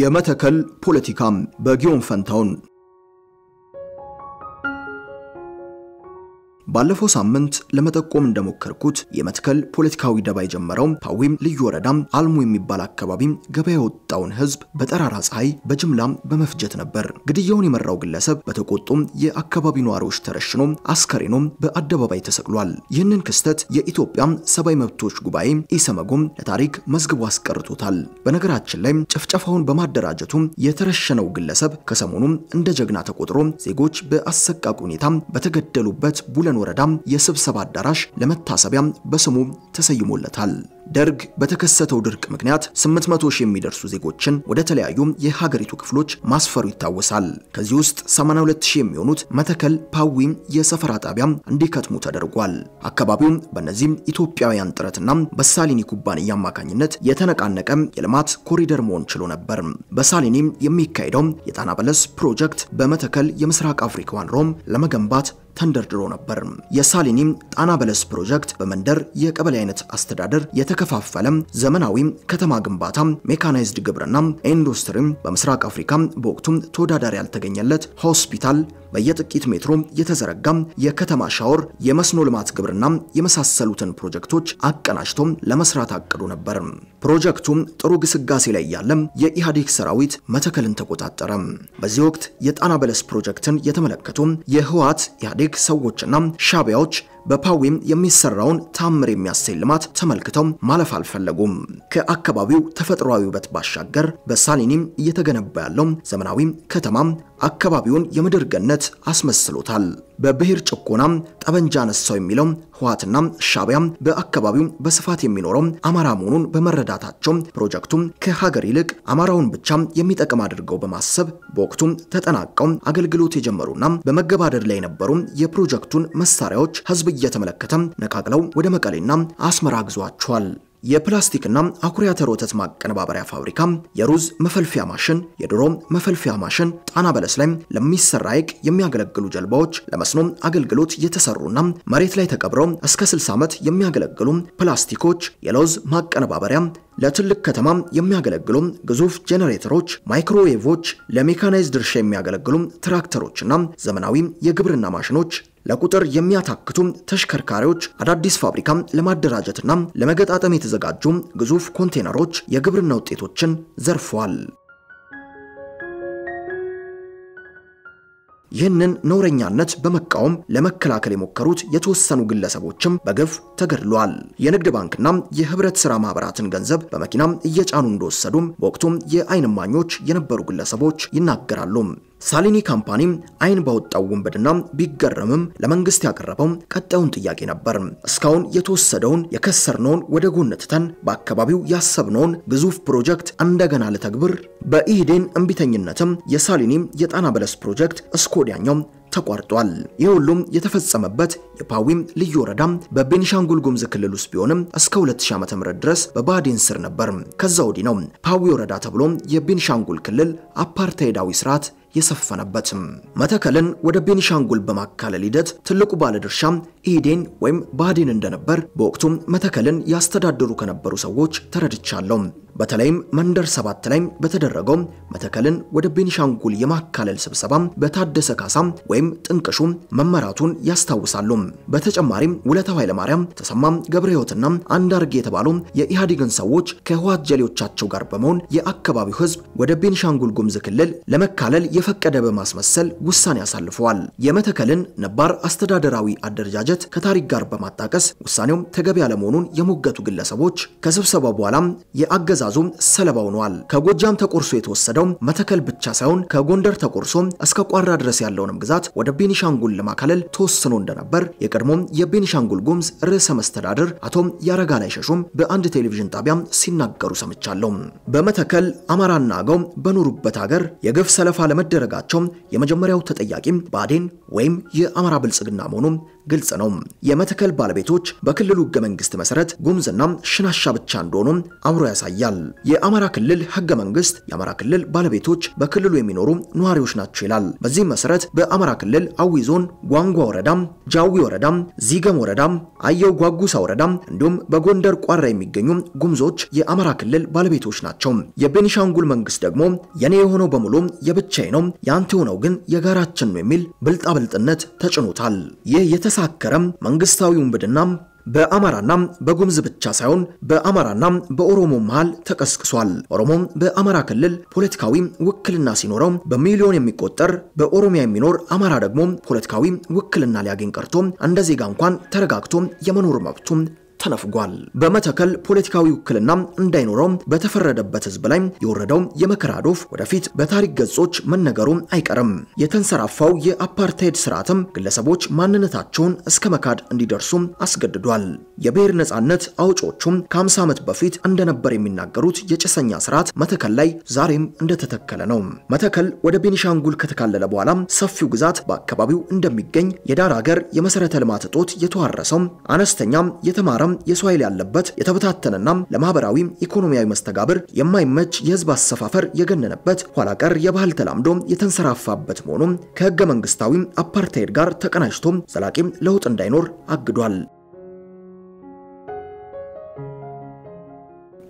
የመተከል ፖለቲካም በጊዮን ፈንታውን ባለፈው ሳምንት ለመጠቆም እንደሞከርኩት የመትከል ፖለቲካዊ ደባ የጀመረው ፓዊም ልዩ ወረዳም አልሙ የሚባል አካባቢም ገበያ የወጣውን ህዝብ በጠራራ ፀሐይ በጅምላም በመፍጀት ነበር። ግድያውን የመራው ግለሰብ በተቆጡም የአካባቢ ነዋሪዎች ተረሽኖ አስከሬኖም በአደባባይ ተሰቅሏል። ይህንን ክስተት የኢትዮጵያ ሰብአዊ መብቶች ጉባኤ ኢሰመጎም ለታሪክ መዝግቦ አስቀርቶታል። በነገራችን ላይ ጭፍጨፋውን በማደራጀቱ የተረሸነው ግለሰብ ከሰሞኑም እንደ ጀግና ተቆጥሮ ዜጎች በአሰቃቂ ሁኔታ በተገደሉበት ቡለን ወረዳ የስብሰባ አዳራሽ ለመታሰቢያ በስሙ ተሰይሞለታል። ደርግ በተከሰተው ድርቅ ምክንያት 800 ሺህ የሚደርሱ ዜጎችን ወደ ተለያዩ የሀገሪቱ ክፍሎች ማስፈሩ ይታወሳል። ከዚህ ውስጥ 82 ሺህ የሚሆኑት መተከል ፓዊ የሰፈራ ጣቢያ እንዲከትሙ ተደርጓል። አካባቢው በእነዚህም ኢትዮጵያውያን ጥረትና በሳሊኒ ኩባንያ አማካኝነት የተነቃነቀ የልማት ኮሪደር መሆን ችሎ ነበር። በሳሊኒም የሚካሄደው የጣና በለስ ፕሮጀክት በመተከል የምስራቅ አፍሪካዋን ሮም ለመገንባት ተንደርድሮ ነበር። የሳሊኒም ጣና በለስ ፕሮጀክት በመንደር የቀበሌ አይነት አስተዳደር የተከፋፈለ ዘመናዊ ከተማ ግንባታ፣ ሜካናይዝድ ግብርና፣ ኢንዱስትሪ፣ በምስራቅ አፍሪካ በወቅቱም ተወዳዳሪ ያልተገኘለት ሆስፒታል በየጥቂት ሜትሮ የተዘረጋም የከተማ ሻወር፣ የመስኖ ልማት ግብርና የመሳሰሉትን ፕሮጀክቶች አቀናጅቶ ለመስራት አቅዶ ነበር። ፕሮጀክቱም ጥሩ ግስጋሴ ላይ ያለም የኢህአዴግ ሰራዊት መተከልን ተቆጣጠረ። በዚህ ወቅት የጣና በለስ ፕሮጀክትን የተመለከቱ የህወሓት ኢህአዴግ ሰዎችና ሻቢያዎች በፓዊም የሚሰራውን ታምር የሚያሳይ ልማት ተመልክተው ማለፍ አልፈለጉም። ከአካባቢው ተፈጥሯዊ ውበት ባሻገር በሳሊኒም እየተገነባ ያለው ዘመናዊ ከተማም አካባቢውን የምድር ገነት አስመስሎታል። በብሔር ጭቆና ጠበንጃ ነሳው የሚለው ህወሓትና ሻቢያ በአካባቢው በስፋት የሚኖረው አማራ መሆኑን በመረዳታቸው ፕሮጀክቱም ከሀገር ይልቅ አማራውን ብቻ የሚጠቅም አድርገው በማሰብ በወቅቱ ተጠናቀው አገልግሎት የጀመሩና በመገባደድ ላይ የነበሩ የፕሮጀክቱን መሳሪያዎች ህዝብ እየተመለከተ ነቃቅለው ወደ መቀሌና አስመራ አግዟቸዋል። የፕላስቲክና አኩሪ አተር ወተት ማቀነባበሪያ ፋብሪካ፣ የሩዝ መፈልፊያ ማሽን፣ የዶሮ መፈልፊያ ማሽን፣ ጣና በለስ ላይ ለሚሰራ ሐይቅ የሚያገለግሉ ጀልባዎች፣ ለመስኖ አገልግሎት የተሰሩና መሬት ላይ ተቀብረው እስከ 60 ዓመት የሚያገለግሉ ፕላስቲኮች፣ የለውዝ ማቀነባበሪያ ለትልቅ ከተማ የሚያገለግሉ ግዙፍ ጄኔሬተሮች፣ ማይክሮዌቮች፣ ለሜካናይዝድ እርሻ የሚያገለግሉ ትራክተሮችና ዘመናዊ የግብርና ማሽኖች ለቁጥር የሚያታክቱ ተሽከርካሪዎች፣ አዳዲስ ፋብሪካም ለማደራጀትና ለመገጣጠም የተዘጋጁ ግዙፍ ኮንቴነሮች የግብርና ውጤቶችን ዘርፈዋል። ይህንን ነውረኛነት በመቃወም ለመከላከል የሞከሩት የተወሰኑ ግለሰቦችም በግፍ ተገድሏል። የንግድ ባንክና የህብረት ስራ ማህበራትን ገንዘብ በመኪናም እየጫኑ እንደወሰዱም በወቅቱም የአይንማኞች የነበሩ ግለሰቦች ይናገራሉ። ሳሊኒ ካምፓኒ አይን ባወጣው ውንብድና ቢገረምም ለመንግስት ያቀረበው ቀጣዩን ጥያቄ ነበር። እስካሁን የተወሰደውን የከሰርነውን ወደ ጎን ትተን በአካባቢው ያሰብነውን ግዙፍ ፕሮጀክት እንደገና ልተግብር። በኢህዴን እምቢተኝነትም የሳሊኒ የጣና በለስ ፕሮጀክት እስኮዲያኛው ተቋርጧል። ይህ ሁሉም የተፈጸመበት የፓዊም ልዩ ወረዳ በቤኒሻንጉል ጉሙዝ ክልል ውስጥ ቢሆንም እስከ 2000 ዓ.ም ድረስ በባዴን ስር ነበር። ከዛ ወዲህ ነው ፓዊ ወረዳ ተብሎ የቤኒሻንጉል ክልል አፓርታይዳዊ ስርዓት የሰፈነበትም። መተከልን ወደ ቤኒሻንጉል በማካለል ሂደት ትልቁ ባለድርሻም ኢዴን ወይም ባዲን እንደነበር በወቅቱም መተከልን ያስተዳድሩ ከነበሩ ሰዎች ተረድቻለሁ። በተለይም መንደር ሰባት ላይ በተደረገው መተከልን ወደ ቤኒሻንጉል የማካለል ስብሰባ በታደሰ ካሳ ወይም ጥንቅሹ መመራቱን ያስታውሳሉ። በተጨማሪም ውለታው ኃይለማርያም፣ ተሰማም ገብረ ሕይወትና አንዳርጌ የተባሉ የኢህአዴግን ሰዎች ከህወሓት ጀሌዎቻቸው ጋር በመሆን የአካባቢው ህዝብ ወደ ቤኒሻንጉል ጉምዝ ክልል ለመካለል የፈቀደ በማስመሰል ውሳኔ አሳልፈዋል። የመተከልን ነባር አስተዳደራዊ አደረጃጀት በማበጃጀት ከታሪክ ጋር በማጣቀስ ውሳኔውም ተገቢ ያለመሆኑን የሞገቱ ግለሰቦች ከስብሰባው በኋላም የአገዛዙ ሰለባ ሆነዋል። ከጎጃም ተቆርሶ የተወሰደው መተከል ብቻ ሳይሆን ከጎንደር ተቆርሶ እስከ ቋራ ድረስ ያለውንም ግዛት ወደ ቤኒሻንጉል ለማካለል ተወስኖ እንደነበር የቀድሞም የቤኒሻንጉል ጉምዝ ርዕሰ መስተዳድር አቶ ያረጋላይ ሸሹም በአንድ ቴሌቪዥን ጣቢያ ሲናገሩ ሰምቻለሁ። በመተከል አማራና አገው በኖሩበት ሀገር የግፍ ሰለፋ ለመደረጋቸው የመጀመሪያው ተጠያቂም ብአዴን ወይም የአማራ ብልጽግና መሆኑም። ግልጽ ነው። የመተከል ባለቤቶች በክልሉ ህገ መንግስት መሰረት ጉምዝና ሽናሻ ብቻ እንደሆኑም አብሮ ያሳያል። የአማራ ክልል ህገ መንግስት የአማራ ክልል ባለቤቶች በክልሉ የሚኖሩ ነዋሪዎች ናቸው ይላል። በዚህም መሰረት በአማራ ክልል አዊ ዞን ጓንጓ ወረዳም፣ ጃዊ ወረዳም፣ ዚገም ወረዳም፣ አየው ጓጉሳ ወረዳም እንዲሁም በጎንደር ቋራ የሚገኙ ጉምዞች የአማራ ክልል ባለቤቶች ናቸው። የቤኒሻንጉል መንግስት ደግሞ የኔ የሆነው በሙሉ የብቻዬ ነው፣ ያንተ የሆነው ግን የጋራችን ነው የሚል ብልጣብልጥነት ተጭኖታል። ይህ የተሳከረም መንግስታዊ ውንብድና በአማራና በጉምዝ ብቻ ሳይሆን በአማራና በኦሮሞ መሃል ተቀስቅሷል። ኦሮሞም በአማራ ክልል ፖለቲካዊ ውክልና ሲኖረው በሚሊዮን የሚቆጠር በኦሮሚያ የሚኖር አማራ ደግሞ ፖለቲካዊ ውክልና ሊያገኝ ቀርቶ እንደ ዜጋ እንኳን ተረጋግቶ የመኖር መብቱ ተነፍጓል። በመተከል ፖለቲካዊ ውክልና እንዳይኖረው በተፈረደበት ህዝብ ላይ የወረደው የመከራ ዶፍ ወደፊት በታሪክ ገጾች መነገሩ አይቀርም። የተንሰራፋው የአፓርታይድ ስርዓትም ግለሰቦች ማንነታቸውን እስከ መካድ እንዲደርሱ አስገድዷል። የብሔር ነጻነት አውጮቹም ከ50 ዓመት በፊት እንደነበር የሚናገሩት የጭሰኛ ስርዓት መተከል ላይ ዛሬም እንደተተከለ ነው። መተከል ወደ ቤኒሻንጉል ከተካለለ በኋላ ሰፊው ግዛት በአካባቢው እንደሚገኝ የዳር ሀገር የመሰረተ ልማት እጦት የተዋረሰው አነስተኛም የተማረም የሰው ኃይል ያለበት የተበታተነና ለማህበራዊ ኢኮኖሚያዊ መስተጋብር የማይመች የህዝብ አሰፋፈር የገነነበት ኋላ ቀር የባህል ተላምዶ የተንሰራፋበት መሆኑም ከህገ መንግስታዊ አፓርታይድ ጋር ተቀናጅቶ ዘላቂም ለውጥ እንዳይኖር አግዷል።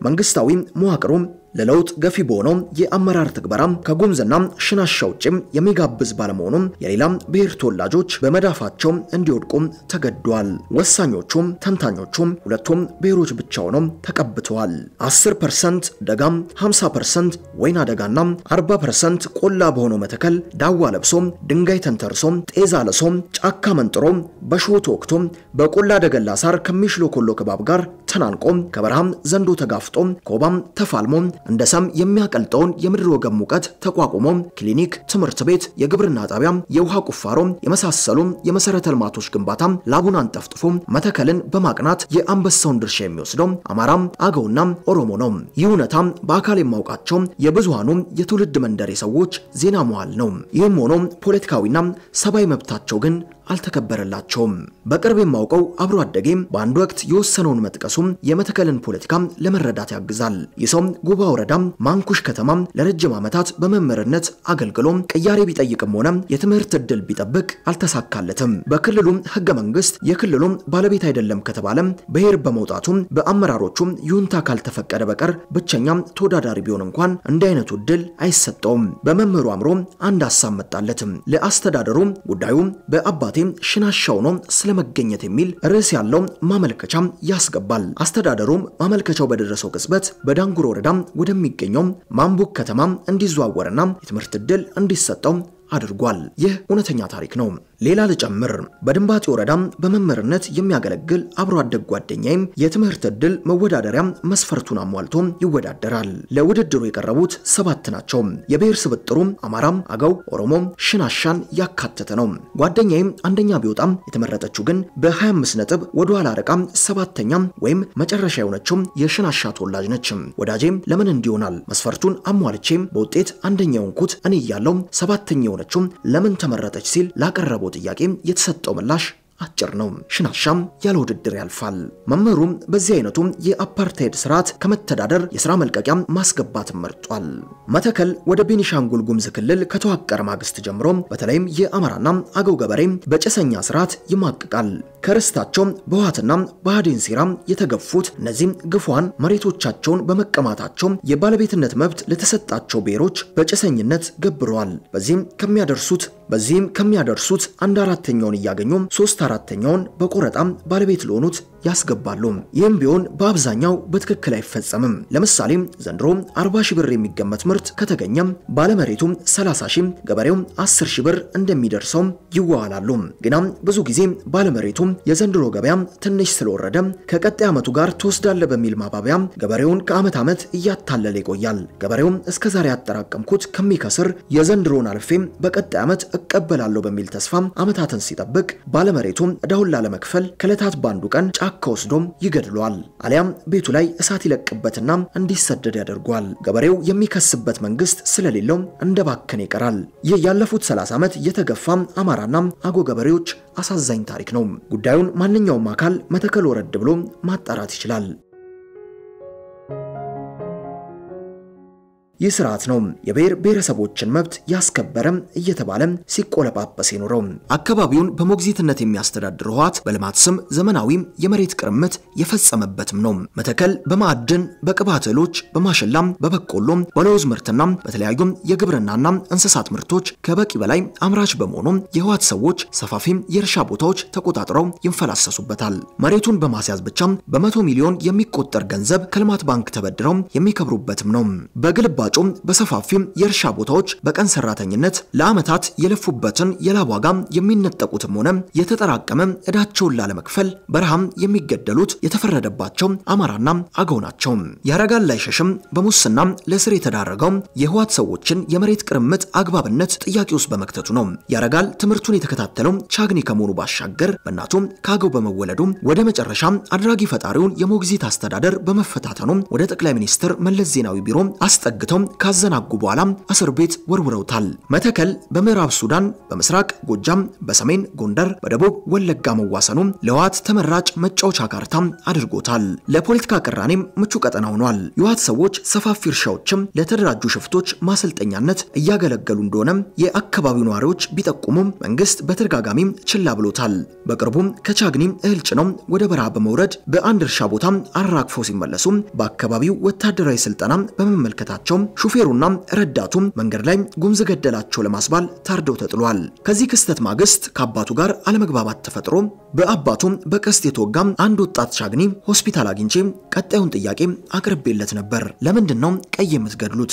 መንግስታዊ መዋቅሩ ለለውጥ ገፊ በሆነው የአመራር ትግበራ ከጉምዝና ሽናሻ ውጭም የሚጋብዝ ባለመሆኑ የሌላ ብሔር ተወላጆች በመዳፋቸው እንዲወድቁ ተገዷል። ወሳኞቹም ተንታኞቹም ሁለቱም ብሔሮች ብቻ ሆነው ተቀብተዋል። 10% ደጋም፣ 50% ወይና ደጋና 40% ቆላ በሆነው መተከል ዳዋ ለብሶ ድንጋይ ተንተርሶ ጤዛ ለሶ ጫካ መንጥሮ በሾት ተወቅቶ በቆላ ደገላ ሳር ከሚሽሎ ኮሎ ከባብ ጋር ተናንቆ ከበረሃም ዘንዶ ተጋፍጦ ከወባም ተፋልሞ እንደ ሰም የሚያቀልጠውን የምድር ወገብ ሙቀት ተቋቁሞ ክሊኒክ፣ ትምህርት ቤት፣ የግብርና ጣቢያ፣ የውሃ ቁፋሮ የመሳሰሉ የመሰረተ ልማቶች ግንባታ ላቡን አንጠፍጥፎ መተከልን በማቅናት የአንበሳውን ድርሻ የሚወስደው አማራም አገውና ኦሮሞ ነው። ይህ እውነታ በአካል የማውቃቸው የብዙሃኑ የትውልድ መንደሬ ሰዎች ዜና መዋል ነው። ይህም ሆኖ ፖለቲካዊና ሰብአዊ መብታቸው ግን አልተከበረላቸውም። በቅርብ የማውቀው አብሮ አደጌም በአንድ ወቅት የወሰነውን መጥቀሱም የመተከልን ፖለቲካም ለመረዳት ያግዛል። ይህ ጉባ ወረዳም ማንኩሽ ከተማ ለረጅም ዓመታት በመምህርነት አገልግሎም ቅያሬ ቢጠይቅም ሆነ የትምህርት እድል ቢጠብቅ አልተሳካለትም። በክልሉም ህገ መንግስት የክልሉም ባለቤት አይደለም ከተባለም ብሔር በመውጣቱም በአመራሮቹም ይሁንታ ካልተፈቀደ በቀር ብቸኛም ተወዳዳሪ ቢሆን እንኳን እንደ አይነቱ እድል አይሰጠውም። በመምህሩ አምሮ አንድ ሀሳብ መጣለትም። ለአስተዳደሩም ጉዳዩም በአባ በመግባቴ ሽናሻው ነው ስለመገኘት የሚል ርዕስ ያለው ማመልከቻ ያስገባል። አስተዳደሩም ማመልከቻው በደረሰው ቅጽበት በዳንጉር ወረዳ ወደሚገኘው ማምቡክ ከተማ እንዲዘዋወርና የትምህርት ዕድል እንዲሰጠው አድርጓል። ይህ እውነተኛ ታሪክ ነው። ሌላ ልጨምር፣ በድንባጤ ወረዳም በመምህርነት የሚያገለግል አብሮ አደግ ጓደኛዬም የትምህርት ዕድል መወዳደሪያም መስፈርቱን አሟልቶ ይወዳደራል። ለውድድሩ የቀረቡት ሰባት ናቸው። የብሔር ስብጥሩ አማራም፣ አገው፣ ኦሮሞ፣ ሽናሻን ያካተተ ነው። ጓደኛዬም አንደኛ ቢወጣም የተመረጠችው ግን በ25 ነጥብ ወደኋላ ርቃ ሰባተኛ ወይም መጨረሻ የሆነችው የሽናሻ ተወላጅ ነች። ወዳጄም ለምን እንዲሆናል መስፈርቱን አሟልቼም በውጤት አንደኛ የሆንኩት እኔ እያለው ሰባተኛ ለምን ተመረጠች ሲል ላቀረበ ለቀረበው ጥያቄም የተሰጠው ምላሽ አጭር ነው። ሽናሻም ያለ ውድድር ያልፋል። መምህሩም በዚህ አይነቱ የአፓርታይድ ስርዓት ከመተዳደር የስራ መልቀቂያም ማስገባት መርጧል። መተከል ወደ ቤኒሻንጉል ጉምዝ ክልል ከተዋቀረ ማግስት ጀምሮ በተለይም የአማራና አገው ገበሬ በጨሰኛ ስርዓት ይማቅቃል። ከርስታቸው በዋትና በአዴን ሴራ የተገፉት እነዚህም ግፏን መሬቶቻቸውን በመቀማታቸው የባለቤትነት መብት ለተሰጣቸው ብሔሮች በጨሰኝነት ገብረዋል። በዚህም ከሚያደርሱት በዚህም ከሚያደርሱት አንድ አራተኛውን እያገኙም ሶስት አራተኛውን በቆረጣም ባለቤት ለሆኑት ያስገባሉ። ይህም ቢሆን በአብዛኛው በትክክል አይፈጸምም። ለምሳሌ ዘንድሮ 40 ሺህ ብር የሚገመት ምርት ከተገኘም ባለመሬቱም 30 ሺህ፣ ገበሬው 10 ሺህ ብር እንደሚደርሰው ይዋዋላሉ። ግናም ብዙ ጊዜ ባለመሬቱ የዘንድሮ ገበያ ትንሽ ስለወረደ ከቀጣይ ዓመቱ ጋር ትወስዳለ በሚል ማባቢያ ገበሬውን ከዓመት ዓመት እያታለለ ይቆያል። ገበሬው እስከ ዛሬ ያጠራቀምኩት ከሚከስር የዘንድሮን አልፌ በቀጣይ ዓመት እቀበላለሁ በሚል ተስፋ ዓመታትን ሲጠብቅ ባለመሬቱ ዕዳውን ላለመክፈል ከዕለታት በአንዱ ቀን ጫ ጫካ ወስዶም ይገድሏል። አሊያም ቤቱ ላይ እሳት ይለቅበትና እንዲሰደድ ያደርጓል። ገበሬው የሚከስበት መንግስት ስለሌለው ባክን ይቀራል። ይህ ያለፉት 30 ዓመት የተገፋ አማራና አጎ ገበሬዎች አሳዛኝ ታሪክ ነው። ጉዳዩን ማንኛውም አካል መተከል ወረድ ብሎ ማጣራት ይችላል። ይህ ስርዓት ነው የብሔር ብሔረሰቦችን መብት ያስከበረም እየተባለ ሲቆለጳጰስ የኖረው። አካባቢውን በሞግዚትነት የሚያስተዳድር ህወሓት በልማት ስም ዘመናዊም የመሬት ቅርምት የፈጸመበትም ነው። መተከል በማዕድን፣ በቅባት እህሎች፣ በማሽላም፣ በበቆሎም፣ በለውዝ ምርትና በተለያዩ የግብርናና እንስሳት ምርቶች ከበቂ በላይ አምራች በመሆኑ የህወሓት ሰዎች ሰፋፊም የእርሻ ቦታዎች ተቆጣጥረው ይንፈላሰሱበታል። መሬቱን በማስያዝ ብቻ በመቶ ሚሊዮን የሚቆጠር ገንዘብ ከልማት ባንክ ተበድረው የሚከብሩበትም ነው። በግልባ በተጨባጩም በሰፋፊም የእርሻ ቦታዎች በቀን ሰራተኝነት ለዓመታት የለፉበትን የላብ ዋጋ የሚነጠቁትም ሆነ የተጠራቀመ እዳቸውን ላለመክፈል በረሃም የሚገደሉት የተፈረደባቸው አማራና አገው ናቸው። ያረጋል ሸሽም በሙስና ለስር የተዳረገው የህዋት ሰዎችን የመሬት ቅርምት አግባብነት ጥያቄ ውስጥ በመክተቱ ነው። ያረጋል ትምህርቱን የተከታተለው ቻግኒ ከመሆኑ ባሻገር በእናቱም ከአገው በመወለዱ ወደ መጨረሻ አድራጊ ፈጣሪውን የሞግዚት አስተዳደር በመፈታተኑ ወደ ጠቅላይ ሚኒስትር መለስ ዜናዊ ቢሮ አስጠግተው አግተው ካዘናጉ በኋላ እስር ቤት ወርውረውታል። መተከል በምዕራብ ሱዳን፣ በምስራቅ ጎጃም፣ በሰሜን ጎንደር፣ በደቡብ ወለጋ መዋሰኑ ለህወሓት ተመራጭ መጫወቻ ካርታ አድርጎታል። ለፖለቲካ ቅራኔም ምቹ ቀጠና ሆኗል። የህወሓት ሰዎች ሰፋፊ እርሻዎችም ለተደራጁ ሽፍቶች ማሰልጠኛነት እያገለገሉ እንደሆነም የአካባቢው ነዋሪዎች ቢጠቁሙም መንግስት በተደጋጋሚም ችላ ብሎታል። በቅርቡም ከቻግኒ እህል ጭነው ወደ በረሃ በመውረድ በአንድ እርሻ ቦታ አራግፈው ሲመለሱ በአካባቢው ወታደራዊ ስልጠና በመመልከታቸው ሲሆን ሹፌሩና ረዳቱም መንገድ ላይ ጉምዝ ገደላቸው ለማስባል ታርደው ተጥሏል። ከዚህ ክስተት ማግስት ከአባቱ ጋር አለመግባባት ተፈጥሮ በአባቱም በቀስት የተወጋም አንድ ወጣት ሻግኒ ሆስፒታል አግኝቼ ቀጣዩን ጥያቄ አቅርቤለት ነበር። ለምንድን ነው ቀይ የምትገድሉት?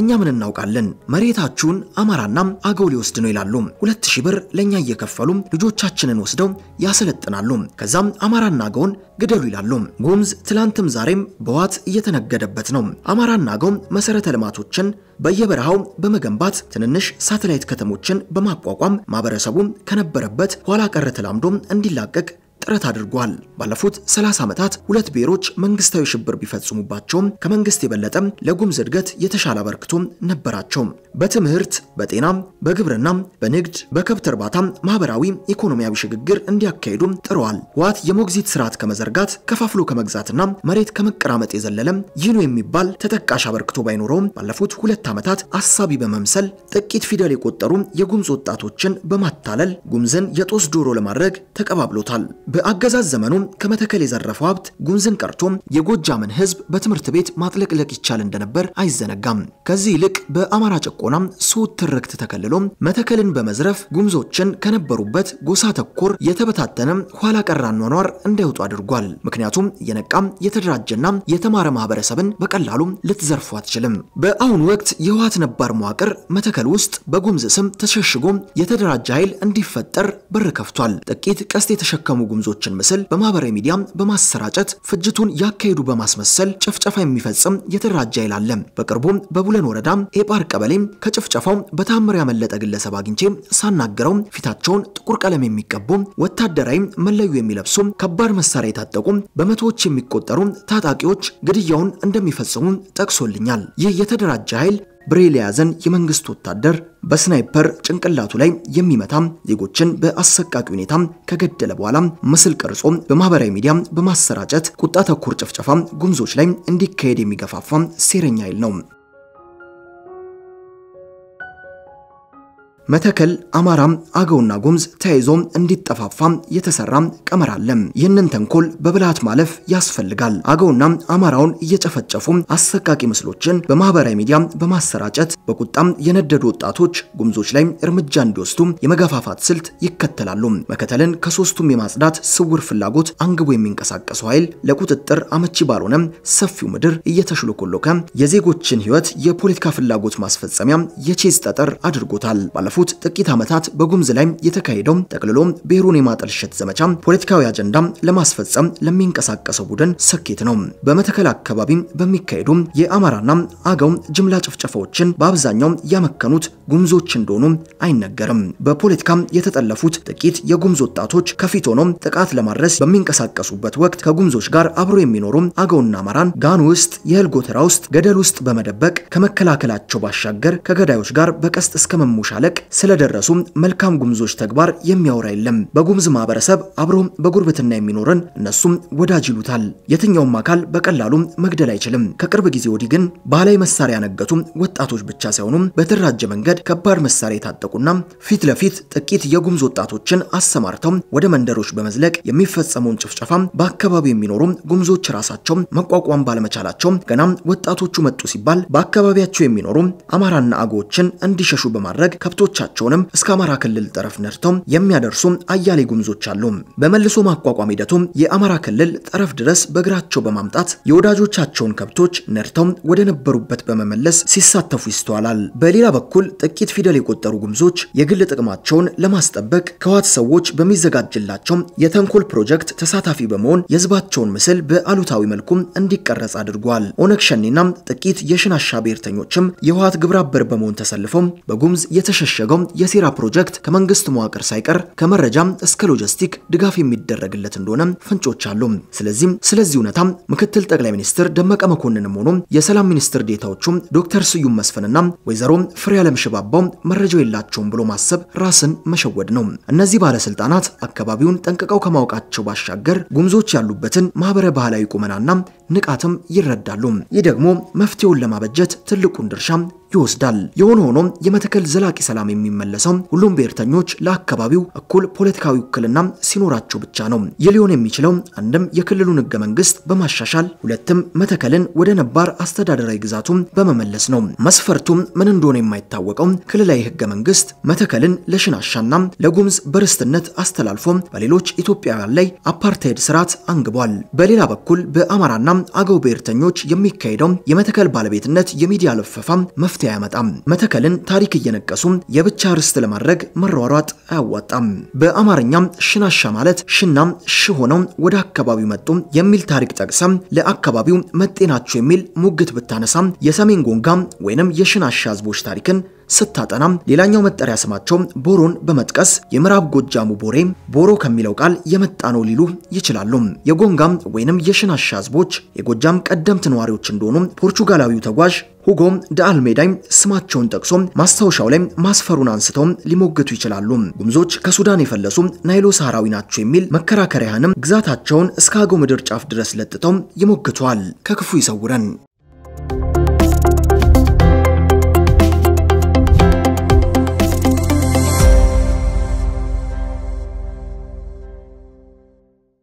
እኛ ምን እናውቃለን? መሬታችሁን አማራና አገው ሊወስድ ነው ይላሉ። ሁለት ሺህ ብር ለእኛ እየከፈሉ ልጆቻችንን ወስደው ያሰለጥናሉ። ከዛም አማራና አገውን ግደሉ ይላሉ። ጉምዝ ትላንትም ዛሬም በዋት እየተነገደበት ነው። አማራና አገው መሰረተ መሰረተ ልማቶችን በየበረሃው በመገንባት ትንንሽ ሳተላይት ከተሞችን በማቋቋም ማህበረሰቡ ከነበረበት ኋላ ቀር ተላምዶ እንዲላቀቅ ጥረት አድርጓል። ባለፉት 30 ዓመታት ሁለት ብሔሮች መንግስታዊ ሽብር ቢፈጽሙባቸውም ከመንግስት የበለጠም ለጉምዝ እድገት የተሻለ አበርክቶ ነበራቸው። በትምህርት፣ በጤና፣ በግብርና፣ በንግድ፣ በከብት እርባታ ማህበራዊ ኢኮኖሚያዊ ሽግግር እንዲያካሂዱ ጥረዋል። ህወሓት የሞግዚት ስርዓት ከመዘርጋት ከፋፍሎ ከመግዛትና መሬት ከመቀራመጥ የዘለለም ይህ ነው የሚባል ተጠቃሽ አበርክቶ ባይኖረውም ባለፉት ሁለት ዓመታት አሳቢ በመምሰል ጥቂት ፊደል የቆጠሩ የጉምዝ ወጣቶችን በማታለል ጉምዝን የጦስ ዶሮ ለማድረግ ተቀባብሎታል። በአገዛዝ ዘመኑ ከመተከል የዘረፈው ሀብት ጉምዝን ቀርቶ የጎጃምን ህዝብ በትምህርት ቤት ማጥለቅለቅ ይቻል እንደነበር አይዘነጋም። ከዚህ ይልቅ በአማራ ጭቆና ስውት ትርክት ተከልሎ መተከልን በመዝረፍ ጉምዞችን ከነበሩበት ጎሳ ተኮር የተበታተነ ኋላ ቀር አኗኗር እንዳይወጡ አድርጓል። ምክንያቱም የነቃም የተደራጀና የተማረ ማህበረሰብን በቀላሉ ልትዘርፉ አትችልም። በአሁኑ ወቅት የህወሓት ነባር መዋቅር መተከል ውስጥ በጉምዝ ስም ተሸሽጎ የተደራጀ ኃይል እንዲፈጠር በር ከፍቷል። ጥቂት ቀስት የተሸከሙ ጉምዝ ግምዞችን ምስል በማህበራዊ ሚዲያ በማሰራጨት ፍጅቱን ያካሄዱ በማስመሰል ጭፍጨፋ የሚፈጽም የተደራጀ ኃይል አለ። በቅርቡ በቡለን ወረዳ ኤጳር ቀበሌም ከጭፍጨፋው በታምር ያመለጠ ግለሰብ አግኝቼ ሳናግረው ፊታቸውን ጥቁር ቀለም የሚቀቡ ወታደራዊ መለዩ የሚለብሱ ከባድ መሳሪያ የታጠቁ በመቶዎች የሚቆጠሩ ታጣቂዎች ግድያውን እንደሚፈጽሙ ጠቅሶልኛል። ይህ የተደራጀ ኃይል ብሬል የያዘን የመንግስት ወታደር በስናይፐር ጭንቅላቱ ላይ የሚመታ ዜጎችን በአሰቃቂ ሁኔታ ከገደለ በኋላ ምስል ቀርጾ በማህበራዊ ሚዲያ በማሰራጨት ቁጣ ተኮር ጭፍጨፋ ጉምዞች ላይ እንዲካሄድ የሚገፋፋ ሴረኛ ኃይል ነው። መተከል፣ አማራም፣ አገውና ጉምዝ ተያይዞ እንዲጠፋፋ የተሰራም ቀመር አለ። ይህንን ተንኮል በብልሃት ማለፍ ያስፈልጋል። አገውና አማራውን እየጨፈጨፉ አሰቃቂ ምስሎችን በማህበራዊ ሚዲያ በማሰራጨት በቁጣም የነደዱ ወጣቶች ጉምዞች ላይ እርምጃ እንዲወስዱ የመገፋፋት ስልት ይከተላሉ። መከተልን ከሶስቱም የማጽዳት ስውር ፍላጎት አንግቦ የሚንቀሳቀሱ ኃይል ለቁጥጥር አመቺ ባልሆነ ሰፊው ምድር እየተሽሎኮሎከ የዜጎችን ህይወት የፖለቲካ ፍላጎት ማስፈጸሚያ የቼዝ ጠጠር አድርጎታል። ባለፉት ጥቂት ዓመታት በጉምዝ ላይ የተካሄደው ጠቅልሎ ብሔሩን የማጠልሸት ዘመቻ ፖለቲካዊ አጀንዳ ለማስፈጸም ለሚንቀሳቀሰው ቡድን ስኬት ነው። በመተከል አካባቢ በሚካሄዱ የአማራና አገው ጅምላ ጭፍጨፋዎችን በአብዛኛው ያመከኑት ጉምዞች እንደሆኑ አይነገርም። በፖለቲካ የተጠለፉት ጥቂት የጉምዝ ወጣቶች ከፊት ሆኖ ጥቃት ለማድረስ በሚንቀሳቀሱበት ወቅት ከጉምዞች ጋር አብሮ የሚኖሩ አገውና አማራን ጋን ውስጥ፣ የእህል ጎተራ ውስጥ፣ ገደል ውስጥ በመደበቅ ከመከላከላቸው ባሻገር ከገዳዮች ጋር በቀስት እስከ መሞሻለቅ ስለደረሱ መልካም ጉምዞች ተግባር የሚያወራ የለም። በጉምዝ ማህበረሰብ አብሮ በጉርብትና የሚኖርን እነሱም ወዳጅ ይሉታል። የትኛውም አካል በቀላሉ መግደል አይችልም። ከቅርብ ጊዜ ወዲህ ግን ባህላዊ መሳሪያ ያነገቱ ወጣቶች ብቻ ሳይሆኑ በተደራጀ መንገድ ከባድ መሳሪያ የታጠቁና ፊት ለፊት ጥቂት የጉምዝ ወጣቶችን አሰማርተው ወደ መንደሮች በመዝለቅ የሚፈጸመውን ጭፍጨፋ በአካባቢው የሚኖሩ ጉምዞች ራሳቸው መቋቋም ባለመቻላቸው ገና ወጣቶቹ መጡ ሲባል በአካባቢያቸው የሚኖሩ አማራና አጎዎችን እንዲሸሹ በማድረግ ከብቶ ምርቶቻቸውንም እስከ አማራ ክልል ጠረፍ ነድተው የሚያደርሱ አያሌ ጉምዞች አሉ። በመልሶ ማቋቋም ሂደቱም የአማራ ክልል ጠረፍ ድረስ በእግራቸው በማምጣት የወዳጆቻቸውን ከብቶች ነድተው ወደ ነበሩበት በመመለስ ሲሳተፉ ይስተዋላል። በሌላ በኩል ጥቂት ፊደል የቆጠሩ ጉምዞች የግል ጥቅማቸውን ለማስጠበቅ ከዋት ሰዎች በሚዘጋጅላቸው የተንኮል ፕሮጀክት ተሳታፊ በመሆን የህዝባቸውን ምስል በአሉታዊ መልኩም እንዲቀረጽ አድርጓል። ኦነግ ሸኔና ጥቂት የሽናሻ ብሔርተኞችም የህወሓት ግብረ አበር በመሆን ተሰልፈው በጉምዝ የተሸሸ የታሸገው የሴራ ፕሮጀክት ከመንግስት መዋቅር ሳይቀር ከመረጃም እስከ ሎጂስቲክ ድጋፍ የሚደረግለት እንደሆነ ፍንጮች አሉ። ስለዚህም ስለዚህ እውነታ ምክትል ጠቅላይ ሚኒስትር ደመቀ መኮንንም ሆኖ የሰላም ሚኒስትር ዴታዎቹ ዶክተር ስዩም መስፍንና ወይዘሮ ፍሬዓለም ሽባባው መረጃው የላቸውም ብሎ ማሰብ ራስን መሸወድ ነው። እነዚህ ባለስልጣናት አካባቢውን ጠንቅቀው ከማወቃቸው ባሻገር ጉምዞች ያሉበትን ማህበረ ባህላዊ ቁመናና ንቃትም ይረዳሉ። ይህ ደግሞ መፍትሄውን ለማበጀት ትልቁን ድርሻም ይወስዳል። የሆነ ሆኖ የመተከል ዘላቂ ሰላም የሚመለሰው ሁሉም ብሔርተኞች ለአካባቢው እኩል ፖለቲካዊ ውክልና ሲኖራቸው ብቻ ነው። ይህ ሊሆን የሚችለው አንድም የክልሉን ህገ መንግስት በማሻሻል ሁለትም መተከልን ወደ ነባር አስተዳደራዊ ግዛቱም በመመለስ ነው። መስፈርቱም ምን እንደሆነ የማይታወቀው ክልላዊ ህገ መንግስት መተከልን ለሽናሻና ለጉምዝ በርስትነት አስተላልፎ በሌሎች ኢትዮጵያውያን ላይ አፓርታይድ ስርዓት አንግቧል። በሌላ በኩል በአማራና አገው ብሔርተኞች የሚካሄደው የመተከል ባለቤትነት የሚዲያ ልፈፋ መፍትሄ አያመጣም። መተከልን ታሪክ እየነቀሱ የብቻ ርስት ለማድረግ መሯሯጥ አያዋጣም። በአማርኛም ሽናሻ ማለት ሽና ሽ ሆነው ወደ አካባቢው መጡ የሚል ታሪክ ጠቅሰም ለአካባቢው መጤናቸው የሚል ሙግት ብታነሳም የሰሜን ጎንጋ ወይንም የሽናሻ ህዝቦች ታሪክን ስታጠናም ሌላኛው መጠሪያ ስማቸው ቦሮን በመጥቀስ የምዕራብ ጎጃሙ ቦሬ ቦሮ ከሚለው ቃል የመጣ ነው ሊሉ ይችላሉ። የጎንጋም ወይንም የሽናሻ ህዝቦች የጎጃም ቀደምት ነዋሪዎች እንደሆኑ ፖርቹጋላዊው ተጓዥ ሁጎ ደአልሜዳ ስማቸውን ጠቅሶ ማስታወሻው ላይ ማስፈሩን አንስተው ሊሞግቱ ይችላሉ። ጉምዞች ከሱዳን የፈለሱ ናይሎ ሳህራዊ ናቸው የሚል መከራከሪያህንም ግዛታቸውን እስከ አገው ምድር ጫፍ ድረስ ለጥተው ይሞግቷል። ከክፉ ይሰውረን።